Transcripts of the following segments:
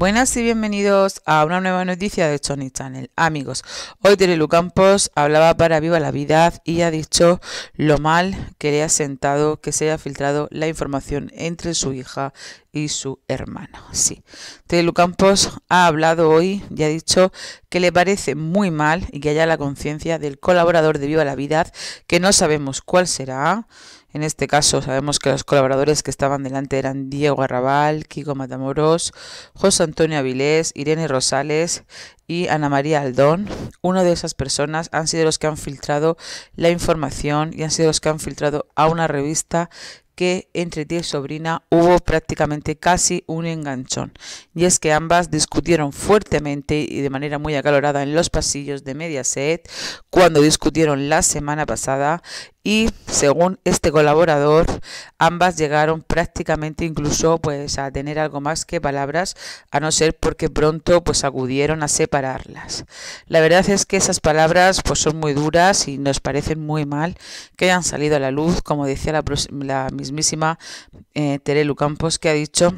Buenas y bienvenidos a una nueva noticia de Tony Channel. Amigos, hoy Terelu Campos hablaba para Viva la Vida y ha dicho lo mal que le ha sentado que se haya filtrado la información entre su hija y su hermana. Sí, Terelu Campos ha hablado hoy y ha dicho que le parece muy mal y que haya la conciencia del colaborador de Viva la Vida, que no sabemos cuál será, en este caso sabemos que los colaboradores que estaban delante eran Diego Arrabal, Kiko Matamoros, José Antonio Avilés, Irene Rosales y Ana María Aldón. Una de esas personas han sido los que han filtrado la información y han sido los que han filtrado a una revista que entre tía y sobrina hubo prácticamente casi un enganchón. Y es que ambas discutieron fuertemente y de manera muy acalorada en los pasillos de Mediaset cuando discutieron la semana pasada y según este colaborador ambas llegaron prácticamente incluso pues a tener algo más que palabras a no ser porque pronto pues acudieron a separarlas la verdad es que esas palabras pues son muy duras y nos parecen muy mal que hayan salido a la luz como decía la, mismísima eh, Terelu Campos que ha dicho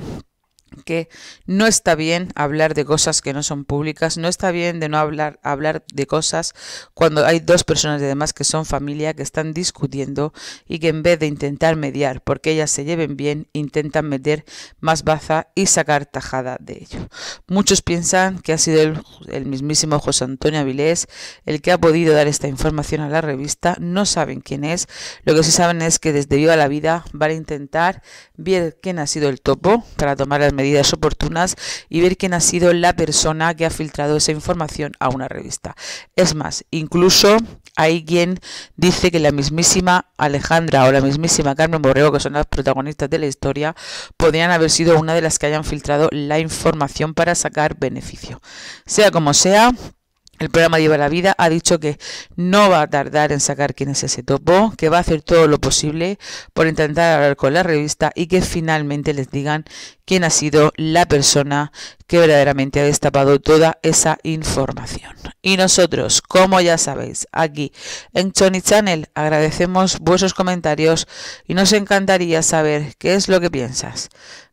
que no está bien hablar de cosas que no son públicas, no está bien de no hablar, hablar de cosas cuando hay dos personas de demás que son familia, que están discutiendo y que en vez de intentar mediar porque ellas se lleven bien, intentan meter más baza y sacar tajada de ello. Muchos piensan que ha sido el, mismísimo José Antonio Avilés el que ha podido dar esta información a la revista, no saben quién es, lo que sí saben es que desde Viva la Vida van a intentar ver quién ha sido el topo para tomar las medidas oportunas y ver quién ha sido la persona que ha filtrado esa información a una revista. Es más, incluso hay quien dice que la mismísima Alejandra o la mismísima Carmen Borrego, que son las protagonistas de la historia, podrían haber sido una de las que hayan filtrado la información para sacar beneficio. Sea como sea, el programa Lleva la Vida ha dicho que no va a tardar en sacar quién es ese topo, que va a hacer todo lo posible por intentar hablar con la revista y que finalmente les digan quién ha sido la persona que verdaderamente ha destapado toda esa información. Y nosotros, como ya sabéis, aquí en Chony Channel agradecemos vuestros comentarios y nos encantaría saber qué es lo que piensas.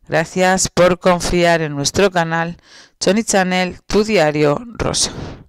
Gracias por confiar en nuestro canal Chony Channel, tu diario rosa.